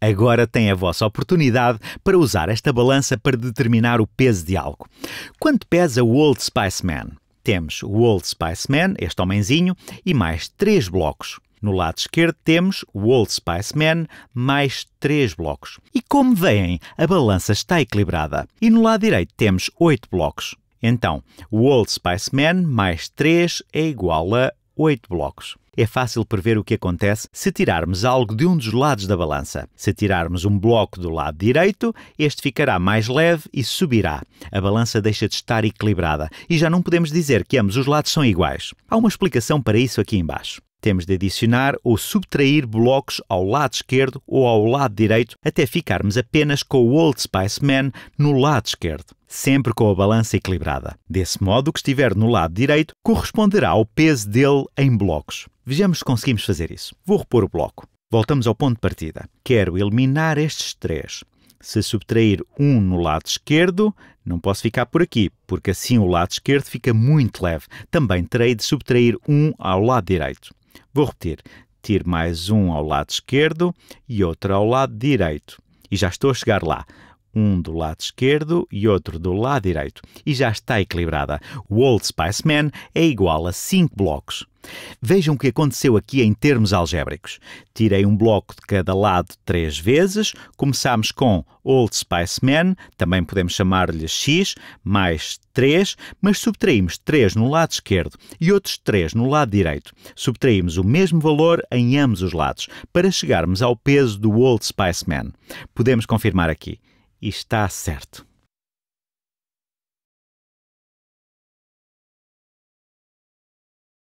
Agora tem a vossa oportunidade para usar esta balança para determinar o peso de algo. Quanto pesa o Old Spiceman? Temos o Old Spiceman, este homenzinho, e mais três blocos. No lado esquerdo temos o Old Spiceman mais 3 blocos. E como veem, a balança está equilibrada. E no lado direito temos 8 blocos. Então, o Old Spiceman mais 3 é igual a oito blocos. É fácil prever o que acontece se tirarmos algo de um dos lados da balança. Se tirarmos um bloco do lado direito, este ficará mais leve e subirá. A balança deixa de estar equilibrada e já não podemos dizer que ambos os lados são iguais. Há uma explicação para isso aqui embaixo. Temos de adicionar ou subtrair blocos ao lado esquerdo ou ao lado direito até ficarmos apenas com o Old Spice Man no lado esquerdo, sempre com a balança equilibrada. Desse modo, o que estiver no lado direito corresponderá ao peso dele em blocos. Vejamos se conseguimos fazer isso. Vou repor o bloco. Voltamos ao ponto de partida. Quero eliminar estes três. Se subtrair um no lado esquerdo, não posso ficar por aqui, porque assim o lado esquerdo fica muito leve. Também terei de subtrair um ao lado direito. Vou repetir: tiro mais um ao lado esquerdo e outro ao lado direito. E já estou a chegar lá. Um do lado esquerdo e outro do lado direito. E já está equilibrada. O Old Spice Man é igual a 5 blocos. Vejam o que aconteceu aqui em termos algébricos. Tirei um bloco de cada lado três vezes, começámos com Old Spiceman, também podemos chamar-lhe X, mais 3, mas subtraímos 3 no lado esquerdo e outros 3 no lado direito. Subtraímos o mesmo valor em ambos os lados, para chegarmos ao peso do Old Spiceman. Podemos confirmar aqui. E está certo.